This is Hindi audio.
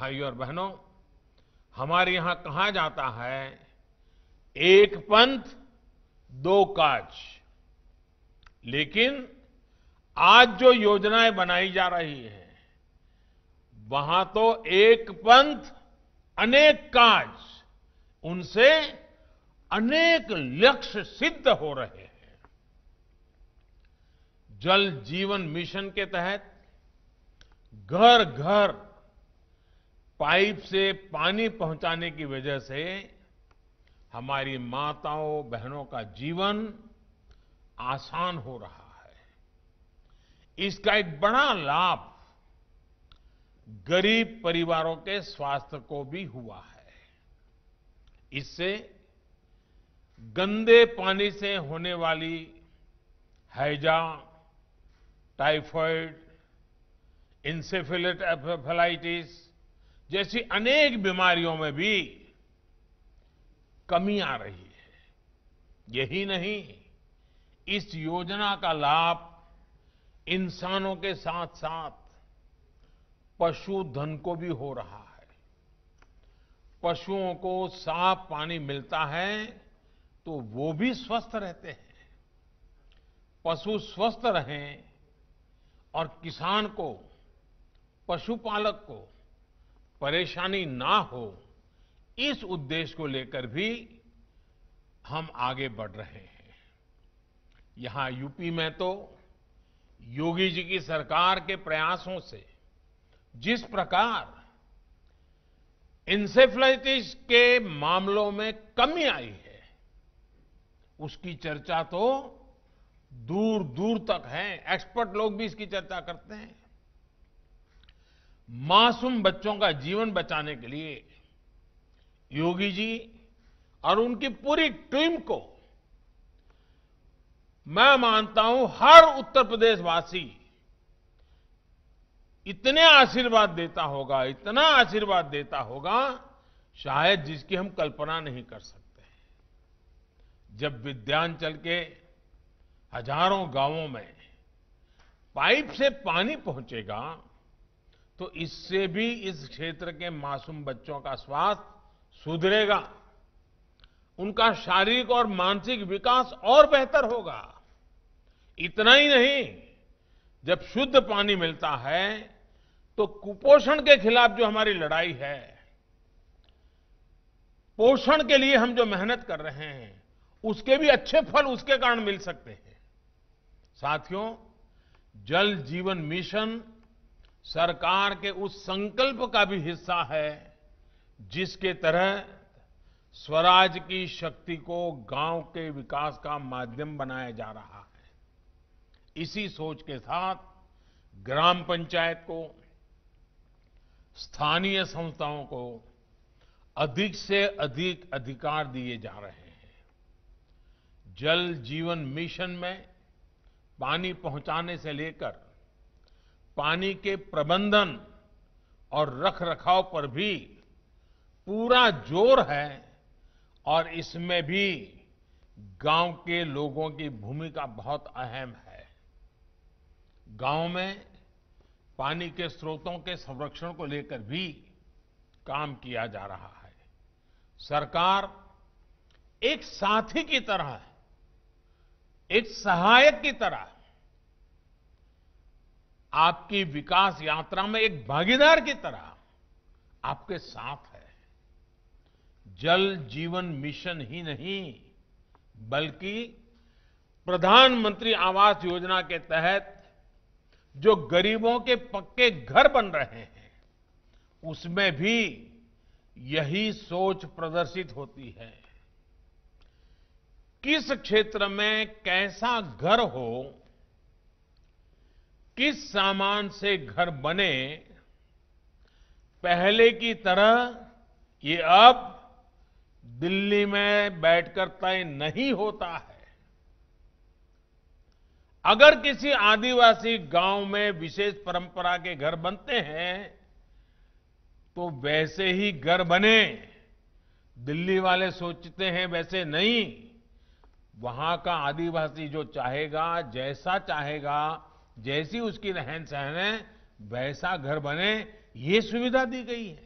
भाइयों और बहनों हमारे यहां कहा जाता है एक पंथ दो काज लेकिन आज जो योजनाएं बनाई जा रही हैं वहां तो एक पंथ अनेक काज उनसे अनेक लक्ष्य सिद्ध हो रहे हैं जल जीवन मिशन के तहत घर घर पाइप से पानी पहुंचाने की वजह से हमारी माताओं बहनों का जीवन आसान हो रहा है इसका एक बड़ा लाभ गरीब परिवारों के स्वास्थ्य को भी हुआ है इससे गंदे पानी से होने वाली हैजा टाइफाइड इंसेफेलाइटिस जैसी अनेक बीमारियों में भी कमी आ रही है यही नहीं इस योजना का लाभ इंसानों के साथ साथ पशुधन को भी हो रहा है पशुओं को साफ पानी मिलता है तो वो भी स्वस्थ रहते हैं पशु स्वस्थ रहें और किसान को पशुपालक को परेशानी ना हो इस उद्देश्य को लेकर भी हम आगे बढ़ रहे हैं यहां यूपी में तो योगी जी की सरकार के प्रयासों से जिस प्रकार इंसेफ्लाइटिस के मामलों में कमी आई है उसकी चर्चा तो दूर दूर तक है एक्सपर्ट लोग भी इसकी चर्चा करते हैं मासूम बच्चों का जीवन बचाने के लिए योगी जी और उनकी पूरी टीम को मैं मानता हूं हर उत्तर प्रदेशवासी इतने आशीर्वाद देता होगा इतना आशीर्वाद देता होगा शायद जिसकी हम कल्पना नहीं कर सकते जब विद्यांचल के हजारों गांवों में पाइप से पानी पहुंचेगा तो इससे भी इस क्षेत्र के मासूम बच्चों का स्वास्थ्य सुधरेगा उनका शारीरिक और मानसिक विकास और बेहतर होगा इतना ही नहीं जब शुद्ध पानी मिलता है तो कुपोषण के खिलाफ जो हमारी लड़ाई है पोषण के लिए हम जो मेहनत कर रहे हैं उसके भी अच्छे फल उसके कारण मिल सकते हैं साथियों जल जीवन मिशन सरकार के उस संकल्प का भी हिस्सा है जिसके तरह स्वराज की शक्ति को गांव के विकास का माध्यम बनाया जा रहा है इसी सोच के साथ ग्राम पंचायत को स्थानीय संस्थाओं को अधिक से अधिक अधिकार दिए जा रहे हैं जल जीवन मिशन में पानी पहुंचाने से लेकर पानी के प्रबंधन और रखरखाव पर भी पूरा जोर है और इसमें भी गांव के लोगों की भूमिका बहुत अहम है गांव में पानी के स्रोतों के संरक्षण को लेकर भी काम किया जा रहा है सरकार एक साथी की तरह एक सहायक की तरह आपकी विकास यात्रा में एक भागीदार की तरह आपके साथ है जल जीवन मिशन ही नहीं बल्कि प्रधानमंत्री आवास योजना के तहत जो गरीबों के पक्के घर बन रहे हैं उसमें भी यही सोच प्रदर्शित होती है किस क्षेत्र में कैसा घर हो किस सामान से घर बने पहले की तरह ये अब दिल्ली में बैठकर तय नहीं होता है अगर किसी आदिवासी गांव में विशेष परंपरा के घर बनते हैं तो वैसे ही घर बने दिल्ली वाले सोचते हैं वैसे नहीं वहां का आदिवासी जो चाहेगा जैसा चाहेगा जैसी उसकी रहन सहन है वैसा घर बने ये सुविधा दी गई है